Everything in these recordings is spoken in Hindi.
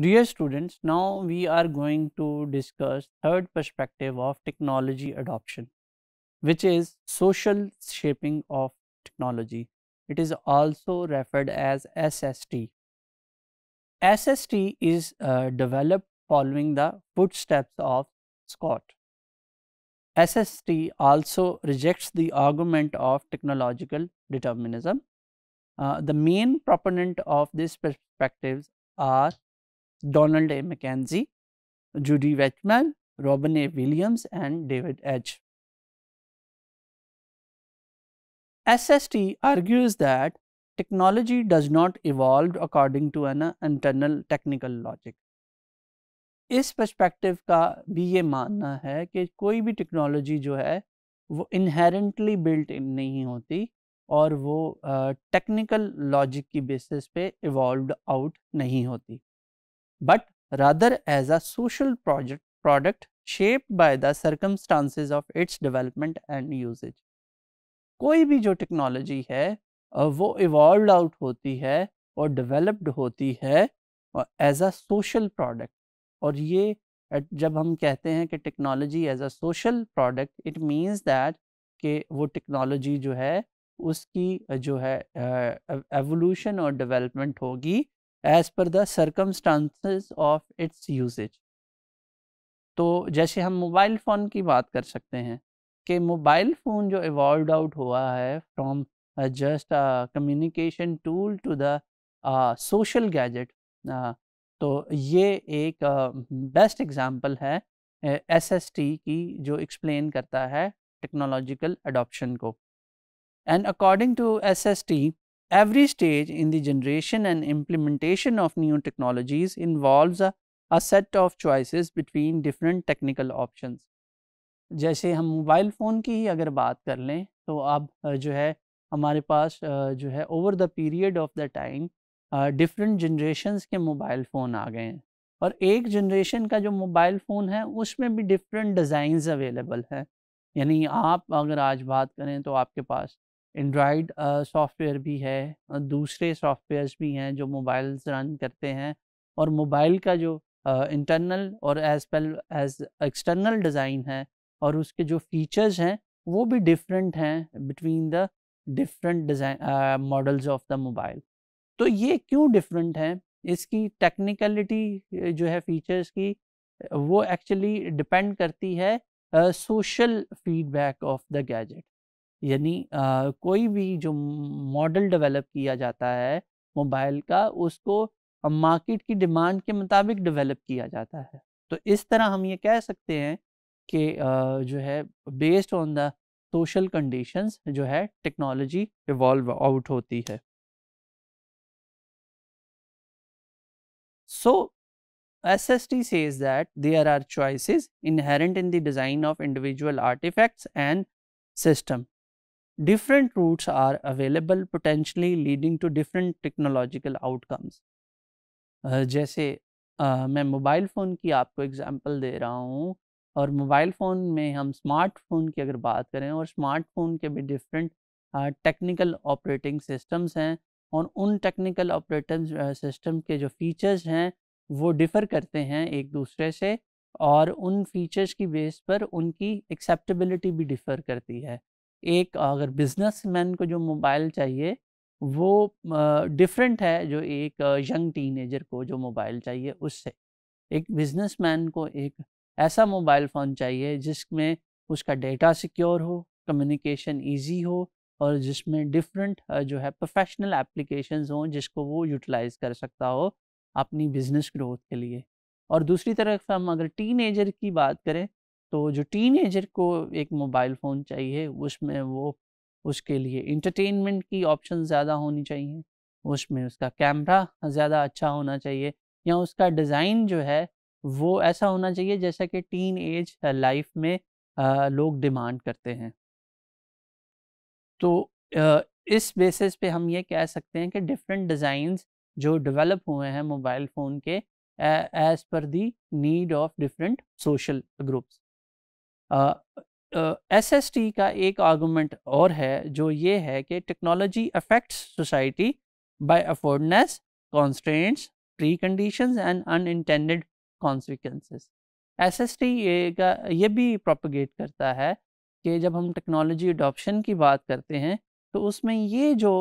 Dear students, now we are going to discuss third perspective of technology adoption, which is social shaping of technology. It is also referred as SST. SST is uh, developed following the footsteps of Scott. SST also rejects the argument of technological determinism. Uh, the main proponent of these perspectives are Donald A MacKenzie Judy Wajcman Robin A Williams and David H S S T argues that technology does not evolve according to an internal technical logic इस परस्पेक्टिव का भी ये मानना है कि कोई भी टेक्नोलॉजी जो है वो इनहेरेंटली बिल्ट इन नहीं होती और वो टेक्निकल uh, लॉजिक की बेसिस पे इवॉल्व आउट नहीं होती but rather as a social project product shape by the circumstances of its development and usage. कोई भी जो टेक्नोलॉजी है वो इवॉल्व आउट होती है और डेवलप्ड होती है एज अ सोशल प्रोडक्ट और ये जब हम कहते हैं कि technology as a social product it means that कि वो टेक्नोलॉजी जो है उसकी जो है एवोल्यूशन और डेवलपमेंट होगी as per the circumstances of its usages तो जैसे हम मोबाइल फ़ोन की बात कर सकते हैं कि मोबाइल फ़ोन जो इवॉल्व आउट हुआ है from just communication tool to the social gadget तो ये एक बेस्ट uh, एग्ज़ाम्पल है एस एस टी की जो एक्सप्लेन करता है टेक्नोलॉजिकल अडोप्शन को and according to S S T Every stage in the generation and implementation of new technologies involves a, a set of choices between different technical options. जैसे हम मोबाइल फ़ोन की ही अगर बात कर लें तो अब जो है हमारे पास जो है over the period of the time different generations के मोबाइल फ़ोन आ गए हैं और एक जनरेशन का जो मोबाइल फ़ोन है उसमें भी डिफरेंट डिज़ाइंस अवेलेबल हैं यानी आप अगर आज बात करें तो आपके पास एंड्रॉयड सॉफ्टवेयर भी है दूसरे सॉफ्टवेयर्स भी हैं जो मोबाइल्स रन करते हैं और मोबाइल का जो इंटरनल और as well as external design है और उसके जो फीचर्स हैं वो भी डिफरेंट हैं between the different design models of the mobile तो ये क्यों डिफरेंट हैं इसकी टेक्निकलिटी जो है फीचर्स की वो एक्चुअली डिपेंड करती है social feedback of the gadget यानी कोई भी जो मॉडल डेवलप किया जाता है मोबाइल का उसको मार्केट की डिमांड के मुताबिक डेवलप किया जाता है तो इस तरह हम ये कह सकते हैं कि जो है based on the social conditions जो है टेक्नोलॉजी इवॉल्व आउट होती है so S T says that there are choices inherent in the design of individual artefacts and system different routes are available potentially leading to different technological outcomes uh, जैसे uh, मैं मोबाइल फ़ोन की आपको एग्ज़ाम्पल दे रहा हूँ और मोबाइल फ़ोन में हम स्मार्टफोन की अगर बात करें और स्मार्टफोन के भी डिफरेंट टेक्निकल ऑपरेटिंग सिस्टम्स हैं और उन टेक्निकल ऑपरेटिंग सिस्टम के जो फीचर्स हैं वो डिफ़र करते हैं एक दूसरे से और उन फीचर्स की बेस पर उनकी एक्सेप्टेबिलिटी भी डिफ़र करती है एक अगर बिजनेसमैन को जो मोबाइल चाहिए वो डिफरेंट है जो एक यंग टीनेजर को जो मोबाइल चाहिए उससे एक बिजनेसमैन को एक ऐसा मोबाइल फ़ोन चाहिए जिसमें उसका डेटा सिक्योर हो कम्युनिकेशन इजी हो और जिसमें डिफरेंट जो है प्रोफेशनल एप्लीकेशंस हों जिसको वो यूटिलाइज कर सकता हो अपनी बिजनेस ग्रोथ के लिए और दूसरी तरफ हम अगर टीन की बात करें तो जो टीनेजर को एक मोबाइल फ़ोन चाहिए उसमें वो उसके लिए इंटरटेनमेंट की ऑप्शन ज़्यादा होनी चाहिए उसमें उसका कैमरा ज़्यादा अच्छा होना चाहिए या उसका डिज़ाइन जो है वो ऐसा होना चाहिए जैसा कि टीन एज लाइफ में लोग डिमांड करते हैं तो इस बेसिस पे हम ये कह सकते हैं कि डिफरेंट डिज़ाइंस जो डेवलप हुए हैं मोबाइल फ़ोन के as per the need of different social groups S S T का एक आर्गूमेंट और है जो ये है कि technology affects society by affordance constants precondition and unintended consequences S S T ये का ये भी प्रोपोगेट करता है कि जब हम टेक्नोलॉजी अडोप्शन की बात करते हैं तो उसमें ये जो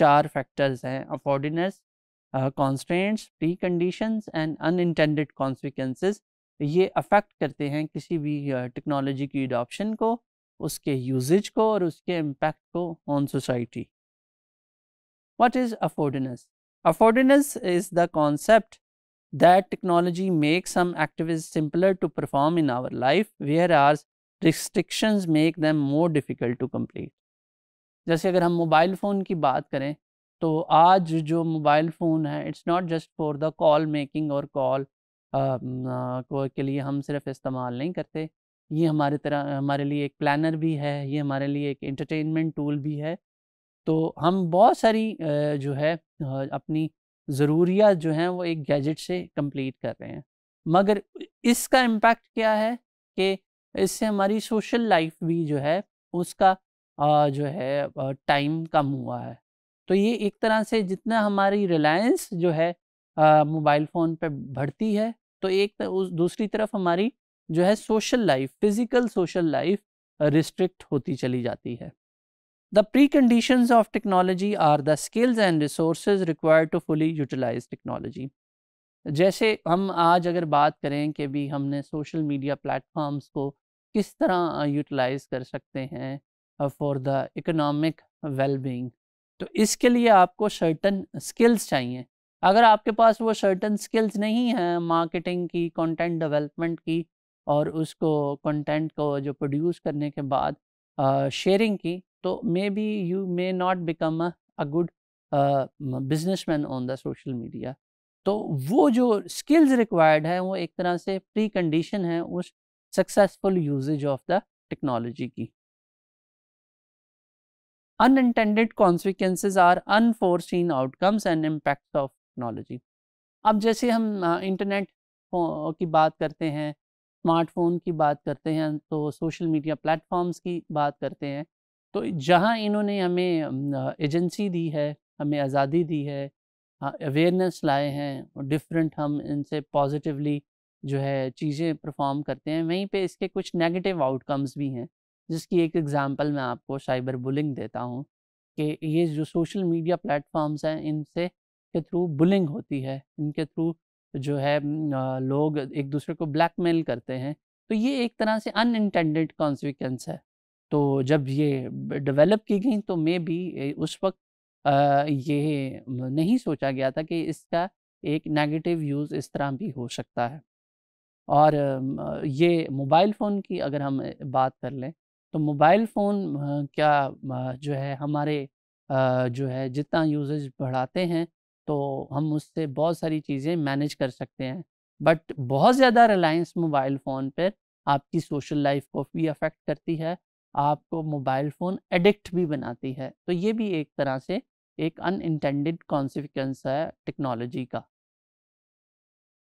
चार फैक्टर्स हैं affordance constants precondition and unintended consequences ये अफेक्ट करते हैं किसी भी टेक्नोलॉजी की अडोपशन को उसके यूजेज को और उसके इम्पैक्ट को on society what is affordance affordance is the concept that technology make some activities simpler to perform in our life whereas restriction make them more difficult to complete जैसे अगर हम मोबाइल फ़ोन की बात करें तो आज जो मोबाइल फ़ोन है it's not just for the call making और कॉल को के लिए हम सिर्फ इस्तेमाल नहीं करते ये हमारे तरह हमारे लिए एक प्लानर भी है ये हमारे लिए एक एंटरटेनमेंट टूल भी है तो हम बहुत सारी जो है अपनी ज़रूरियात जो हैं वो एक गैजेट से कंप्लीट कर रहे हैं मगर इसका इम्पेक्ट क्या है कि इससे हमारी सोशल लाइफ भी जो है उसका जो है टाइम कम हुआ है तो ये एक तरह से जितना हमारी रिलायंस जो है मोबाइल फ़ोन पे बढ़ती है तो एक उस दूसरी तरफ हमारी जो है social life physical social life restrict होती चली जाती है the precondition of technology are the skills and resource required to fully utilise technology जैसे हम आज अगर बात करें कि भी हमने सोशल मीडिया प्लेटफॉर्म्स को किस तरह यूटिलाइज कर सकते हैं फॉर द इकोनॉमिक वेलबींग तो इसके लिए आपको सर्टन स्किल्स चाहिए अगर आपके पास वो सर्टन स्किल्स नहीं हैं मार्केटिंग की कंटेंट डेवलपमेंट की और उसको कंटेंट को जो प्रोड्यूस करने के बाद शेयरिंग uh, की तो maybe you may not become a good businessman on the social media तो वो जो स्किल्स रिक्वायर्ड है वो एक तरह से प्री कंडीशन है उस successful usages of the technology की unintended consequences are unforeseen outcomes and impact of technology अब जैसे हम इंटरनेट की बात करते हैं स्मार्टफोन की बात करते हैं तो सोशल मीडिया प्लेटफॉर्म्स की बात करते हैं तो जहाँ इन्होंने हमें एजेंसी दी है हमें आज़ादी दी है अवेयरनेस लाए हैं डिफरेंट हम इनसे पॉजिटिवली जो है चीज़ें परफॉर्म करते हैं वहीं पे इसके कुछ नेगेटिव आउटकम्स भी हैं जिसकी एक एग्जांपल मैं आपको साइबर बुलिंग देता हूँ कि ये जो सोशल मीडिया प्लेटफॉर्म्स हैं इनसे के थ्रू बुलिंग होती है इनके थ्रू जो है लोग एक दूसरे को ब्लैकमेल करते हैं तो ये एक तरह से अनइंटेंडेड कॉन्सिक्वेंस है तो जब ये डेवलप की गई तो मे भी उस वक्त ये नहीं सोचा गया था कि इसका एक नेगेटिव यूज़ इस तरह भी हो सकता है और ये मोबाइल फ़ोन की अगर हम बात कर लें तो मोबाइल फ़ोन क्या जो है हमारे जो है जितना यूजेज बढ़ाते हैं तो हम उससे बहुत सारी चीज़ें मैनेज कर सकते हैं बट बहुत ज़्यादा रिलायंस मोबाइल फ़ोन पर आपकी सोशल लाइफ को भी अफेक्ट करती है आपको मोबाइल फ़ोन एडिक्ट भी बनाती है तो ये भी एक तरह से एक अनइंटेंडेड कॉन्सिक्वेंस है टेक्नोलॉजी का